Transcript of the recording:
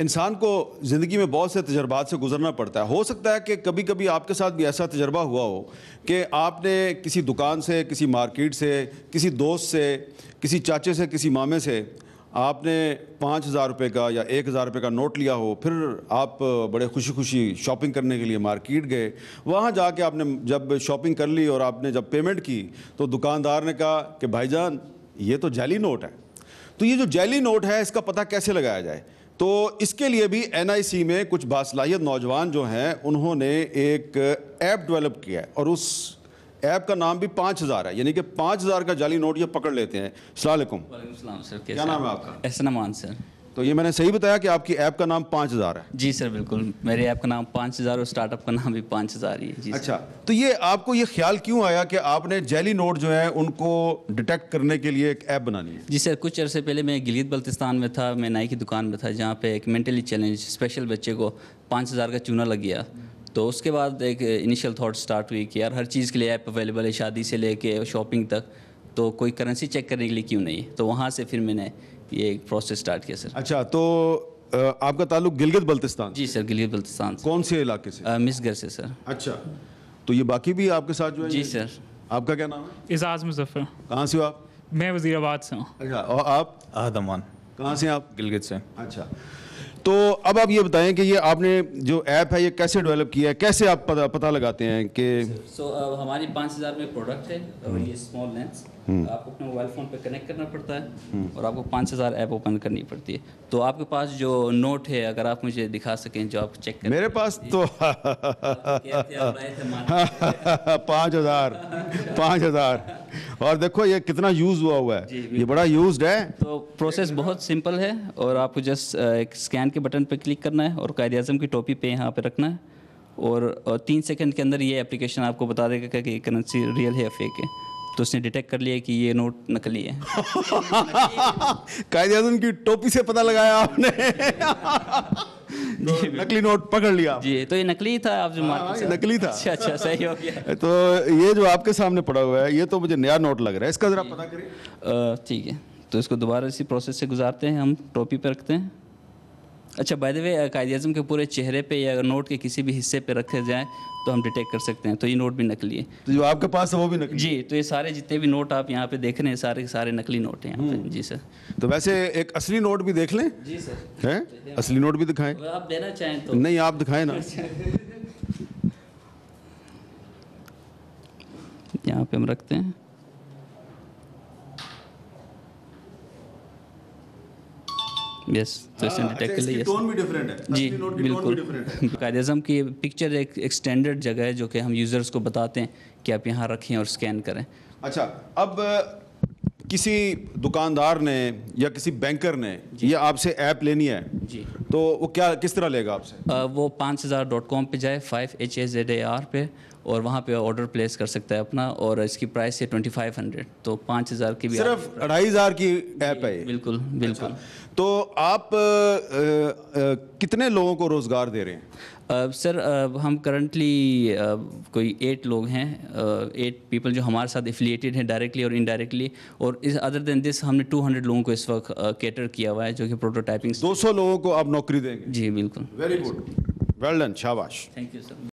इंसान को ज़िंदगी में बहुत से तजर्बात से गुजरना पड़ता है हो सकता है कि कभी कभी आपके साथ भी ऐसा तजर्बा हुआ हो कि आपने किसी दुकान से किसी मार्केट से किसी दोस्त से किसी चाचे से किसी मामे से आपने पाँच हज़ार रुपये का या एक हज़ार रुपये का नोट लिया हो फिर आप बड़े खुशी खुशी शॉपिंग करने के लिए मार्केट गए वहाँ जाके आपने जब शॉपिंग कर ली और आपने जब पेमेंट की तो दुकानदार ने कहा कि भाईजान ये तो जैली नोट है तो ये जो जैली नोट है इसका पता कैसे लगाया जाए तो इसके लिए भी एनआईसी में कुछ बासलाहियत नौजवान जो हैं उन्होंने एक ऐप डेवलप किया है और उस ऐप का नाम भी पाँच हज़ार है यानी कि पाँच हज़ार का जाली नोट ये पकड़ लेते हैं सलामकुम सर क्या नाम है आपका एहसन सर तो ये मैंने सही बताया कि आपकी ऐप का नाम पाँच हज़ार है जी सर बिल्कुल मेरे ऐप का नाम पाँच हज़ार और स्टार्टअप का नाम भी पाँच हज़ार ही है जी अच्छा तो ये आपको ये ख्याल क्यों आया कि आपने जैली नोट जो है उनको डिटेक्ट करने के लिए एक ऐप बनानी है जी सर कुछ अरसे पहले मैं गिलीत बल्तिस्तान में था मैं नाई की दुकान में था जहाँ पर एक मेंटली चैलेंज स्पेशल बच्चे को पाँच हज़ार का चूना लग गया तो उसके बाद एक इनिशियल थाट स्टार्ट हुई कि यार हर चीज़ के लिए ऐप अवेलेबल है शादी से लेके शॉपिंग तक तो कोई करेंसी चेक करने के लिए क्यों नहीं तो वहाँ से फिर मैंने ये एक प्रोसेस स्टार्ट किया सर अच्छा तो आपका ताल्लुक गिलगित बल्तिस्तान जी सर गिलगित बल्तिस्तान कौन से इलाके से मिसगर से सर अच्छा तो ये बाकी भी आपके साथ जो है जी सर आपका क्या नाम है एजाज मुजफ्फर कहाँ से हो आप मैं वजीराबाद से हूँ अच्छा और आप अहदमान कहाँ से आप गिलगित से अच्छा तो अब आप ये बताएं कि ये आपने जो ऐप है ये कैसे डेवलप किया है कैसे आप पता, पता लगाते हैं कि सो so, uh, हमारी पाँच हज़ार में प्रोडक्ट है और ये स्मॉल हम्म। लेंस तो आपको अपने मोबाइल फ़ोन पे कनेक्ट करना पड़ता है हम्म। और आपको पाँच हज़ार ऐप ओपन करनी पड़ती है तो आपके पास जो नोट है अगर आप मुझे दिखा सकें जो आप चेक मेरे पास तो पाँच हज़ार पाँच हज़ार और देखो ये कितना यूज हुआ हुआ है ये बड़ा यूज है तो प्रोसेस बहुत सिंपल है और आपको जस्ट uh, एक स्कैन के बटन पर क्लिक करना है और कायद अजम की टोपी पे यहाँ पे रखना है और तीन सेकंड के अंदर ये एप्लीकेशन आपको बता देगा कि करेंसी रियल है या फेक है तो उसने डिटेक्ट कर लिया कि ये नोट नकली है कायदे आजम की टोपी से पता लगाया आपने तो नकली नोट पकड़ लिया जी तो ये नकली था आप जो आ, हाँ, ये नकली था अच्छा अच्छा सही हो गया तो ये जो आपके सामने पड़ा हुआ है ये तो मुझे नया नोट लग रहा है इसका जरा पता करिए ठीक है तो इसको दोबारा इसी प्रोसेस से गुजारते हैं हम टोपी पर रखते हैं अच्छा बाय द वे कायद अजम के पूरे चेहरे पे या नोट के किसी भी हिस्से पे रखे जाएँ तो हम डिटेक्ट कर सकते हैं तो ये नोट भी नकली है तो जो आपके पास है वो भी नकली जी तो ये सारे जितने भी नोट आप यहाँ पे देख रहे हैं सारे सारे नकली नोट हैं हम्म। जी सर तो वैसे एक असली नोट भी देख लें जी सर हैं असली नोट भी दिखाएं आप देना चाहें तो नहीं आप दिखाएं ना अच्छा। यहाँ पे हम रखते हैं यस तो स्टैंडर्ड टैग के लिए टोन भी डिफरेंट है जी बिल्कुल कायदेजम की पिक्चर एक एक्सटेंडेड जगह है जो कि हम यूज़र्स को बताते हैं कि आप यहाँ रखें और स्कैन करें अच्छा अब किसी दुकानदार ने या किसी बैंकर ने ये आपसे ऐप लेनी है जी तो वो क्या किस तरह लेगा आपसे वो पाँच हज़ार डॉट कॉम पर जाए five H A Z A R पे और वहाँ पे ऑर्डर प्लेस कर सकता है अपना और इसकी प्राइस है ट्वेंटी फाइव हंड्रेड तो पाँच हज़ार की भी सिर्फ अढ़ाई हज़ार की ऐप है बिल्कुल बिल्कुल अच्छा। तो आप आ, आ, कितने लोगों को रोज़गार दे रहे हैं आ, सर हम करंटली कोई एट लोग हैं एट पीपल जो हमारे साथ एफिलिएटेड हैं डायरेक्टली और इनडायरेक्टली और इस अदर देन दिस हमने टू हंड्रेड लोगों को इस वक्त कैटर किया हुआ है जो कि प्रोटोटाइपिंग दो सौ लोगों को आप नौकरी देंगे जी बिल्कुल वेरी गुड वेल डन शाबाश थैंक यू सर